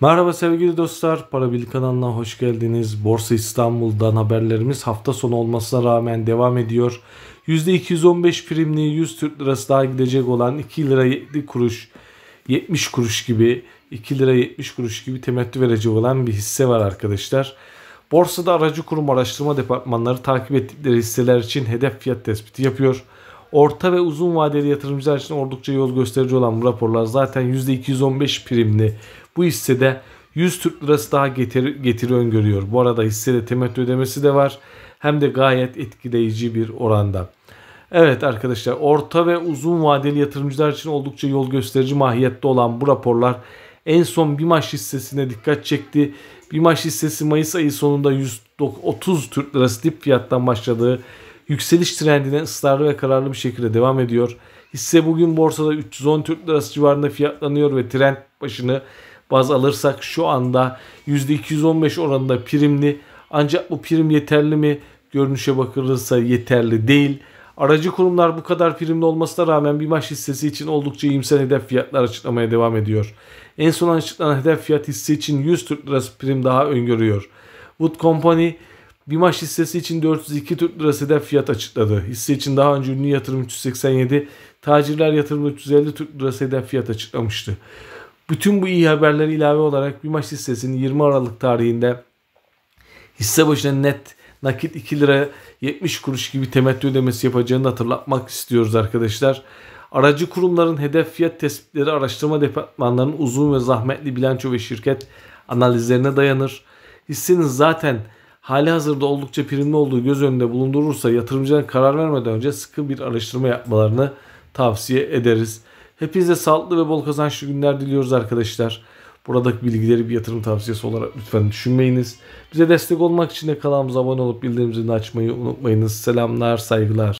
Merhaba sevgili dostlar. Para Bil kanalına hoş geldiniz. Borsa İstanbul'dan haberlerimiz hafta sonu olmasına rağmen devam ediyor. %215 primli 100 Türk lirası daha gidecek olan 2 lira 7 kuruş 70 kuruş gibi 2 lira 70 kuruş gibi temettü verecek olan bir hisse var arkadaşlar. Borsada aracı kurum araştırma departmanları takip ettikleri hisseler için hedef fiyat tespiti yapıyor orta ve uzun vadeli yatırımcılar için oldukça yol gösterici olan bu raporlar zaten %215 primli. Bu hissede 100 Türk lirası daha getiri, getiri öngörüyor. Bu arada hissede temettü ödemesi de var. Hem de gayet etkileyici bir oranda. Evet arkadaşlar orta ve uzun vadeli yatırımcılar için oldukça yol gösterici mahiyette olan bu raporlar en son BİMAŞ hissesine dikkat çekti. BİMAŞ hissesi Mayıs ayı sonunda 130 Türk lirası dip fiyattan başladığı yükseliş trendine ısrarlı ve kararlı bir şekilde devam ediyor. Hisse bugün borsada 310 Türk Lirası civarında fiyatlanıyor ve trend başını baz alırsak şu anda %215 oranında primli. Ancak bu prim yeterli mi? Görünüşe bakılırsa yeterli değil. Aracı kurumlar bu kadar primli olmasına rağmen bir maç hissesi için oldukça iyimser hedef fiyatlar açıklamaya devam ediyor. En son açıklanan hedef fiyat hisse için 100 Türk Lirası prim daha öngörüyor. Wood Company bir maç hissesi için 402 Türk Lirası hedef fiyat açıkladı. Hisse için daha önce ünlü yatırım 387, tacirler yatırımı 350 Türk Lirası hedef fiyat açıklamıştı. Bütün bu iyi haberler ilave olarak bir maç hissesinin 20 Aralık tarihinde hisse başına net nakit 2 lira 70 kuruş gibi temettü ödemesi yapacağını hatırlatmak istiyoruz arkadaşlar. Aracı kurumların hedef fiyat tespitleri araştırma departmanlarının uzun ve zahmetli bilanço ve şirket analizlerine dayanır. Hissenin zaten hali hazırda oldukça primli olduğu göz önünde bulundurursa yatırımcıların karar vermeden önce sıkı bir araştırma yapmalarını tavsiye ederiz. Hepinize sağlıklı ve bol kazançlı günler diliyoruz arkadaşlar. Buradaki bilgileri bir yatırım tavsiyesi olarak lütfen düşünmeyiniz. Bize destek olmak için de kanalımıza abone olup bildirim zilini açmayı unutmayınız. Selamlar, saygılar.